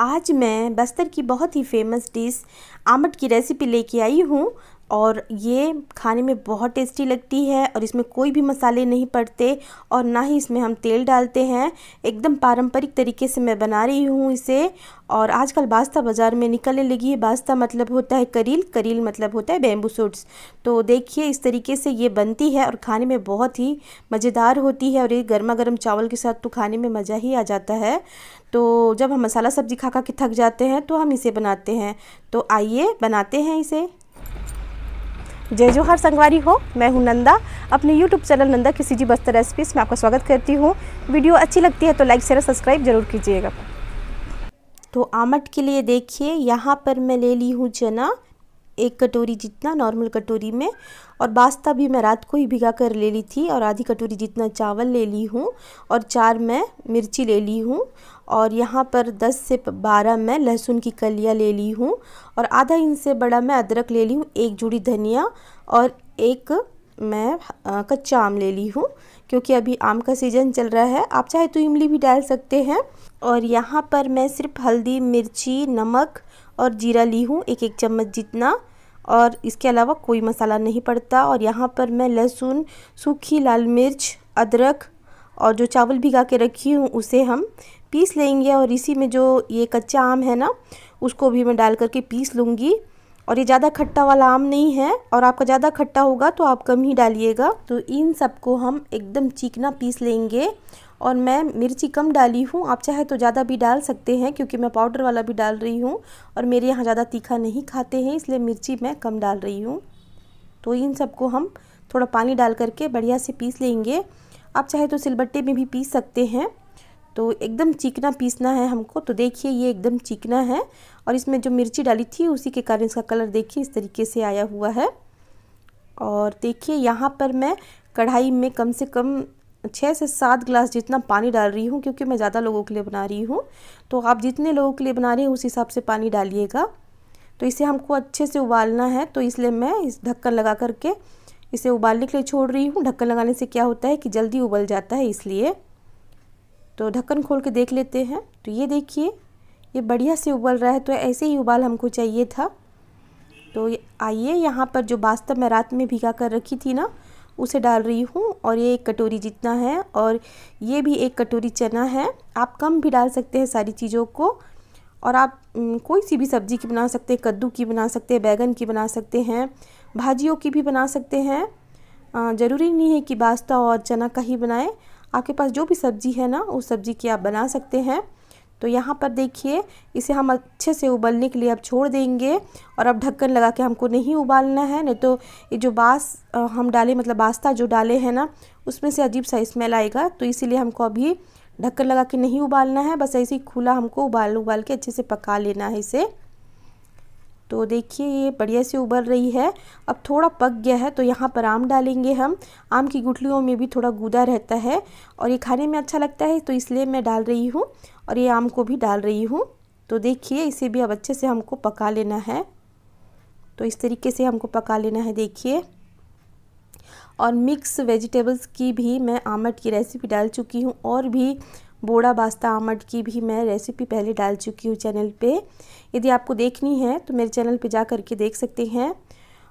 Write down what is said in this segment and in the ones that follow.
आज मैं बस्तर की बहुत ही फेमस डिश आमट की रेसिपी लेके आई हूँ और ये खाने में बहुत टेस्टी लगती है और इसमें कोई भी मसाले नहीं पड़ते और ना ही इसमें हम तेल डालते हैं एकदम पारंपरिक तरीके से मैं बना रही हूँ इसे और आजकल बास्ता बाज़ार में निकलने लगी है बास्ता मतलब होता है करील करील मतलब होता है बेम्बू सूट्स तो देखिए इस तरीके से ये बनती है और खाने में बहुत ही मज़ेदार होती है और ये गर्मा गर्म चावल के साथ तो खाने में मज़ा ही आ जाता है तो जब हम मसाला सब्ज़ी खा खा के थक जाते हैं तो हम इसे बनाते हैं तो आइए बनाते हैं इसे जय हर संगवारी हो मैं हूं नंदा अपने यूट्यूब चैनल नंदा किसी जी बस्तर रेसिपीज में आपका स्वागत करती हूं वीडियो अच्छी लगती है तो लाइक शेयर सब्सक्राइब जरूर कीजिएगा तो आमट के लिए देखिए यहाँ पर मैं ले ली हूँ चना एक कटोरी जितना नॉर्मल कटोरी में और बास्ता भी मैं रात को ही भिगा कर ले ली थी और आधी कटोरी जितना चावल ले ली हूँ और चार मैं मिर्ची ले ली हूँ और यहाँ पर 10 से 12 मैं लहसुन की कलियाँ ले ली हूँ और आधा इंच से बड़ा मैं अदरक ले ली हूँ एक जुड़ी धनिया और एक मैं कच्चा आम ले ली हूँ क्योंकि अभी आम का सीज़न चल रहा है आप चाहे तो इमली भी डाल सकते हैं और यहाँ पर मैं सिर्फ हल्दी मिर्ची नमक और जीरा ली हूँ एक एक चम्मच जितना और इसके अलावा कोई मसाला नहीं पड़ता और यहाँ पर मैं लहसुन सूखी लाल मिर्च अदरक और जो चावल भिगा के रखी हूँ उसे हम पीस लेंगे और इसी में जो ये कच्चा आम है ना उसको भी मैं डाल करके पीस लूँगी और ये ज़्यादा खट्टा वाला आम नहीं है और आपका ज़्यादा खट्टा होगा तो आप कम ही डालिएगा तो इन सबको हम एकदम चीकना पीस लेंगे और मैं मिर्ची कम डाली हूँ आप चाहे तो ज़्यादा भी डाल सकते हैं क्योंकि मैं पाउडर वाला भी डाल रही हूँ और मेरे यहाँ ज़्यादा तीखा नहीं खाते हैं इसलिए मिर्ची मैं कम डाल रही हूँ तो इन सबको हम थोड़ा पानी डाल करके बढ़िया से पीस लेंगे आप चाहे तो सिलबट्टे में भी पीस सकते हैं तो एकदम चिकना पीसना है हमको तो देखिए ये एकदम चिकना है और इसमें जो मिर्ची डाली थी उसी के कारण इसका कलर देखिए इस तरीके से आया हुआ है और देखिए यहाँ पर मैं कढ़ाई में कम से कम छः से सात ग्लास जितना पानी डाल रही हूँ क्योंकि मैं ज़्यादा लोगों के लिए बना रही हूँ तो आप जितने लोगों के लिए बना रही हैं उस हिसाब से पानी डालिएगा तो इसे हमको अच्छे से उबालना है तो इसलिए मैं इस ढक्कन लगा करके इसे उबालने के लिए छोड़ रही हूँ ढक्कन लगाने से क्या होता है कि जल्दी उबल जाता है इसलिए तो ढक्कन खोल के देख लेते हैं तो ये देखिए ये बढ़िया से उबल रहा है तो ऐसे ही उबाल हमको चाहिए था तो आइए यहाँ पर जो वास्तव में रात में भिगा कर रखी थी ना उसे डाल रही हूँ और ये एक कटोरी जितना है और ये भी एक कटोरी चना है आप कम भी डाल सकते हैं सारी चीज़ों को और आप कोई सी भी सब्ज़ी की बना सकते हैं कद्दू की बना सकते हैं बैगन की बना सकते हैं भाजियों की भी बना सकते हैं ज़रूरी नहीं है कि बास्ता और चना का ही बनाएं आपके पास जो भी सब्ज़ी है ना उस सब्ज़ी की आप बना सकते हैं तो यहाँ पर देखिए इसे हम अच्छे से उबलने के लिए अब छोड़ देंगे और अब ढक्कन लगा के हमको नहीं उबालना है नहीं तो ये जो बास हम डाले मतलब बास्ता जो डाले हैं ना उसमें से अजीब सा स्मेल आएगा तो इसीलिए हमको अभी ढक्कन लगा के नहीं उबालना है बस ऐसे ही खुला हमको उबाल उबाल के अच्छे से पका लेना है इसे तो देखिए ये बढ़िया से उबल रही है अब थोड़ा पक गया है तो यहाँ पर आम डालेंगे हम आम की गुठलियों में भी थोड़ा गूदा रहता है और ये खाने में अच्छा लगता है तो इसलिए मैं डाल रही हूँ और ये आम को भी डाल रही हूँ तो देखिए इसे भी अब अच्छे से हमको पका लेना है तो इस तरीके से हमको पका लेना है देखिए और मिक्स वेजिटेबल्स की भी मैं आमट की रेसिपी डाल चुकी हूँ और भी बोड़ा बास्ता आमट की भी मैं रेसिपी पहले डाल चुकी हूँ चैनल पे यदि आपको देखनी है तो मेरे चैनल पे जा कर के देख सकते हैं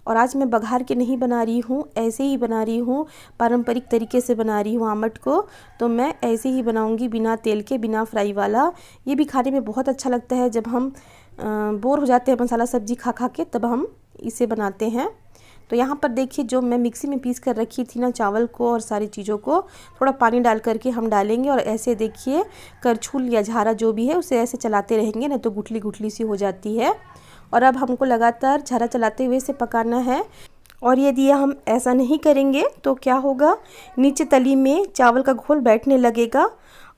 और आज मैं बघार के नहीं बना रही हूँ ऐसे ही बना रही हूँ पारंपरिक तरीके से बना रही हूँ आमट को तो मैं ऐसे ही बनाऊँगी बिना तेल के बिना फ्राई वाला ये भी खाने में बहुत अच्छा लगता है जब हम बोर हो जाते हैं मसाला सब्जी खा खा के तब हम इसे बनाते हैं तो यहाँ पर देखिए जो मैं मिक्सी में पीस कर रखी थी ना चावल को और सारी चीज़ों को थोड़ा पानी डाल करके हम डालेंगे और ऐसे देखिए करछुल या झारा जो भी है उसे ऐसे चलाते रहेंगे ना तो गुठली गुठली सी हो जाती है और अब हमको लगातार झारा चलाते हुए इसे पकाना है और यदि हम ऐसा नहीं करेंगे तो क्या होगा नीचे तली में चावल का घोल बैठने लगेगा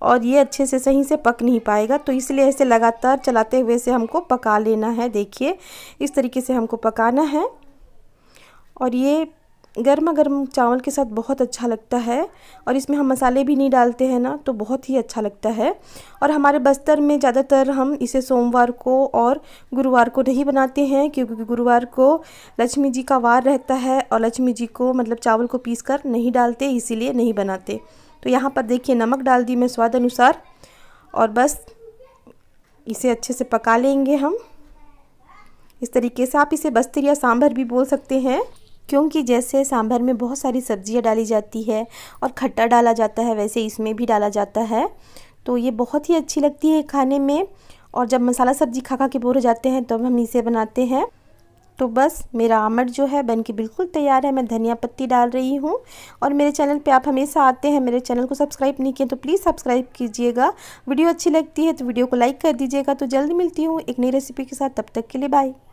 और ये अच्छे से सही से पक नहीं पाएगा तो इसलिए ऐसे लगातार चलाते हुए से हमको पका लेना है देखिए इस तरीके से हमको पकाना है और ये गर्मा गर्म चावल के साथ बहुत अच्छा लगता है और इसमें हम मसाले भी नहीं डालते हैं ना तो बहुत ही अच्छा लगता है और हमारे बस्तर में ज़्यादातर हम इसे सोमवार को और गुरुवार को नहीं बनाते हैं क्योंकि गुरुवार को लक्ष्मी जी का वार रहता है और लक्ष्मी जी को मतलब चावल को पीस कर नहीं डालते इसीलिए नहीं बनाते तो यहाँ पर देखिए नमक डाल दी मैं स्वाद अनुसार और बस इसे अच्छे से पका लेंगे हम इस तरीके से आप इसे बस्तर या सांभर भी बोल सकते हैं क्योंकि जैसे सांभर में बहुत सारी सब्जियां डाली जाती है और खट्टा डाला जाता है वैसे इसमें भी डाला जाता है तो ये बहुत ही अच्छी लगती है खाने में और जब मसाला सब्जी खा खा के बोर हो जाते हैं तब तो हम इसे बनाते हैं तो बस मेरा आमट जो है बन के बिल्कुल तैयार है मैं धनिया पत्ती डाल रही हूँ और मेरे चैनल पे आप हमेशा आते हैं मेरे चैनल को सब्सक्राइब नहीं किए तो प्लीज़ सब्सक्राइब कीजिएगा वीडियो अच्छी लगती है तो वीडियो को लाइक कर दीजिएगा तो जल्द मिलती हूँ एक नई रेसिपी के साथ तब तक के लिए बाय